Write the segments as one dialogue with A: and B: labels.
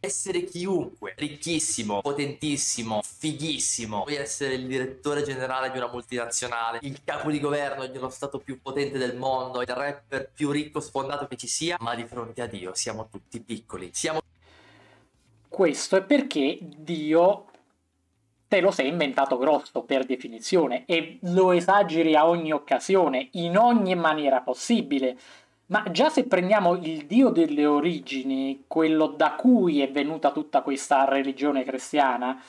A: essere chiunque, ricchissimo, potentissimo, fighissimo, puoi essere il direttore generale di una multinazionale, il capo di governo di uno stato più potente del mondo, il rapper più ricco sfondato che ci sia, ma di fronte a Dio siamo tutti piccoli. Siamo Questo è perché Dio te lo sei inventato grosso per definizione e lo esageri a ogni occasione, in ogni maniera possibile. Ma già se prendiamo il Dio delle origini, quello da cui è venuta tutta questa religione cristiana,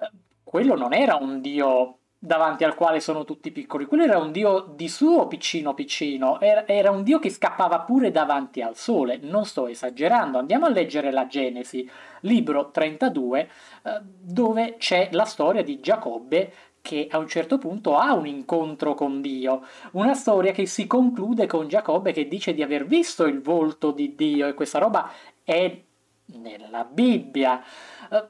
A: eh, quello non era un Dio davanti al quale sono tutti piccoli, quello era un Dio di suo piccino piccino, era, un Dio che scappava pure davanti al sole, non sto esagerando, andiamo a leggere la Genesi, libro 32, eh, dove c'è la storia di Giacobbe che a un certo punto ha un incontro con Dio, una storia che si conclude con Giacobbe che dice di aver visto il volto di Dio e questa roba è nella Bibbia. Eh,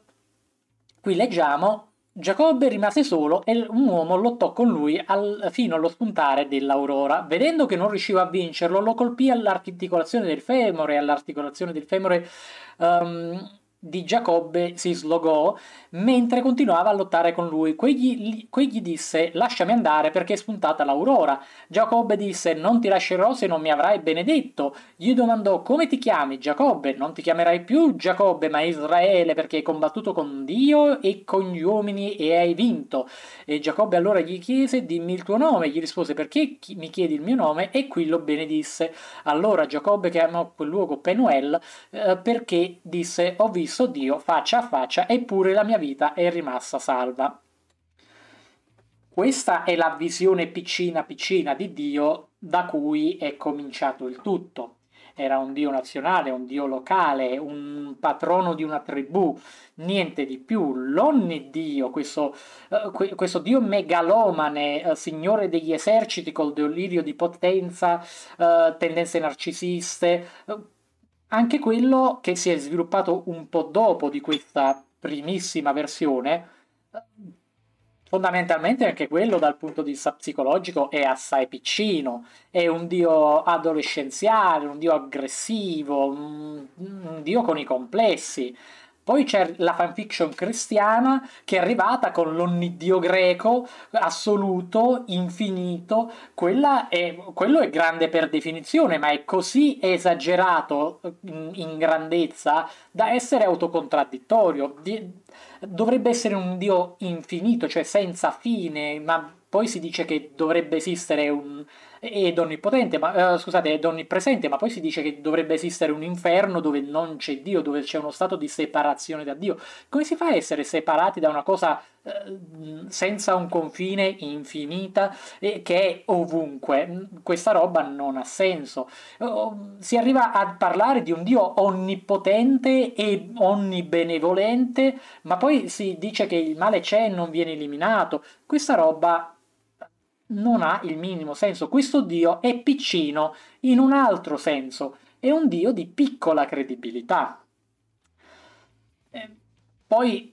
A: qui leggiamo Giacobbe rimase solo e un uomo lottò con lui al, fino allo spuntare dell'aurora. Vedendo che non riusciva a vincerlo, lo colpì all'articolazione del femore, all'articolazione del femore um, di Giacobbe si slogò mentre continuava a lottare con lui. Quegli, quegli disse: Lasciami andare perché è spuntata l'aurora. Giacobbe disse: Non ti lascerò se non mi avrai benedetto. Gli domandò: Come ti chiami, Giacobbe? Non ti chiamerai più Giacobbe, ma Israele, perché hai combattuto con Dio e con gli uomini e hai vinto. E Giacobbe allora gli chiese: Dimmi il tuo nome. Gli rispose: Perché mi chiedi il mio nome? E qui lo benedisse. Allora Giacobbe chiamò quel luogo Penuel eh, perché disse: Ho visto visto Dio faccia a faccia, eppure la mia vita è rimasta salva. Questa è la visione piccina piccina di Dio da cui è cominciato il tutto. Era un dio nazionale, un dio locale, un patrono di una tribù, niente di più. L'onnidio, questo, eh, questo dio megalomane, eh, signore degli eserciti col delirio di potenza, eh, tendenze narcisiste, anche quello che si è sviluppato un po' dopo di questa primissima versione, fondamentalmente anche quello dal punto di vista psicologico è assai piccino, è un dio adolescenziale, un dio aggressivo, un, dio con i complessi. Poi c'è la fanfiction cristiana che è arrivata con l'onnidio greco assoluto, infinito. È, quello è grande per definizione, ma è così esagerato mm, in, grandezza da essere autocontraddittorio. dovrebbe essere un dio infinito, cioè senza fine, ma poi si dice che dovrebbe esistere un ed onnipotente, ma, uh, scusate, è onnipresente, ma poi si dice che dovrebbe esistere un inferno dove non c'è Dio, dove c'è uno stato di separazione da Dio. Come si fa a essere separati da una cosa uh, senza un confine infinita e che è ovunque? Mm, questa roba non ha senso. Uh, si arriva a parlare di un Dio onnipotente e onnibenevolente, ma poi si dice che il male c'è e non viene eliminato. Questa roba non ha il minimo senso. Questo Dio è piccino in un altro senso, è un Dio di piccola credibilità. Eh, poi